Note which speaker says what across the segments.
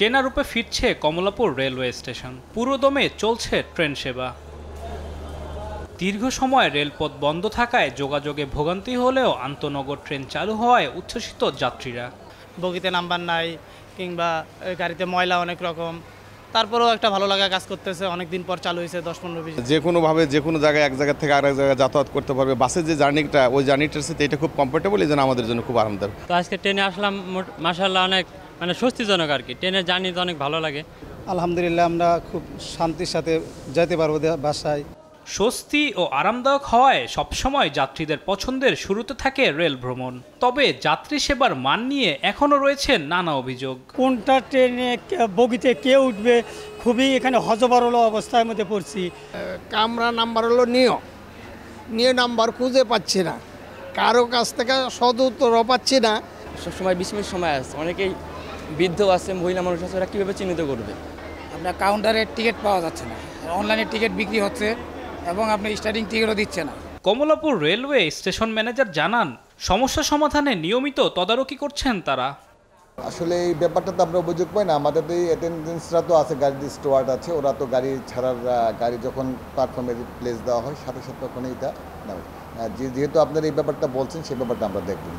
Speaker 1: চেনা রূপে ফিরছে কমলাপুর রেলওয়ে স্টেশন পুরোদমে চলছে ট্রেন সেবা দীর্ঘ সময় রেলপথ বন্ধ থাকায় যোগাযোগে ভোগান্তি হলেও আন্তনগর ট্রেন চালু হওয়ায় উচ্ছ্বসিত যাত্রীরা বগিতে নাম্বার নাই কিংবা গাড়িতে ময়লা অনেক রকম তারপরেও একটা ভালো লাগা কাজ করতেছে অনেকদিন পর চালু হয়েছে দশ পনেরো বিশ
Speaker 2: যে কোনোভাবে যে কোনো জায়গায় এক জায়গা থেকে আরেক জায়গায় যাতায়াত করতে পারবে বাসের যে জার্নিটা ওই জার্নিটার সাথে এটা খুব কমফোর্টেবল এই জন্য আমাদের জন্য খুব আরামদায়ক
Speaker 1: তো আজকে ট্রেনে আসলাম মাসাল্লাহ অনেক মানে স্বস্তিজনক আর কি ট্রেনের জার্নি তো অনেক ভালো লাগে আলহামদুলিল্লাহ আমরা খুব শান্তির সাথে যেতে পারবো বাসায় স্বস্তি ও আরামদায়ক হওয়ায় সবসময় যাত্রীদের পছন্দের শুরুতে থাকে রেল ভ্রমণ তবে যাত্রী সেবার মান নিয়ে এখনও রয়েছে নানা অভিযোগ কোনটা ট্রেনে বগিতে কে উঠবে খুবই এখানে হলো অবস্থার মধ্যে পড়ছি কামরা নাম্বার হলো নিও নিয়ে নাম্বার
Speaker 2: খুঁজে পাচ্ছি না কারো কাছ থেকে সদুত্তরও পাচ্ছি না সবসময় বিশ মিনিট সময় আসছে
Speaker 1: অনেকেই বৃদ্ধ আছে মহিলা মানুষ আছে ওরা কীভাবে চিহ্নিত করবে আপনার কাউন্টারে টিকিট পাওয়া যাচ্ছে না অনলাইনে টিকিট বিক্রি হচ্ছে এবং আপনি স্টার্টিং টিকিটও দিচ্ছে না কমলাপুর রেলওয়ে স্টেশন ম্যানেজার জানান সমস্যা সমাধানে নিয়মিত তদারকি করছেন তারা
Speaker 3: আসলে এই ব্যাপারটা তো আমরা অভিযোগ পাই না আমাদের তো এই অ্যাটেন্ডেন্সরা তো আছে গাড়ির স্টুয়ার্ড আছে ওরা তো গাড়ি ছাড়ার গাড়ি যখন প্ল্যাটফর্মে প্লেস দেওয়া হয় সাথে সাথে তখন এইটা যেহেতু আপনার এই ব্যাপারটা বলছেন সেই ব্যাপারটা আমরা দেখবেন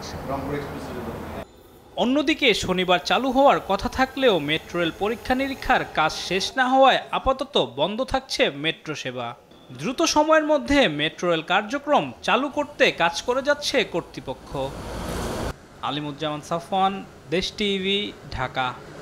Speaker 1: অন্যদিকে শনিবার চালু হওয়ার কথা থাকলেও মেট্রো রেল পরীক্ষা নিরীক্ষার কাজ শেষ না হওয়ায় আপাতত বন্ধ থাকছে মেট্রো সেবা দ্রুত সময়ের মধ্যে মেট্রো রেল কার্যক্রম চালু করতে কাজ করে যাচ্ছে কর্তৃপক্ষ আলিমুজ্জামান সাফওয়ান দেশ টিভি ঢাকা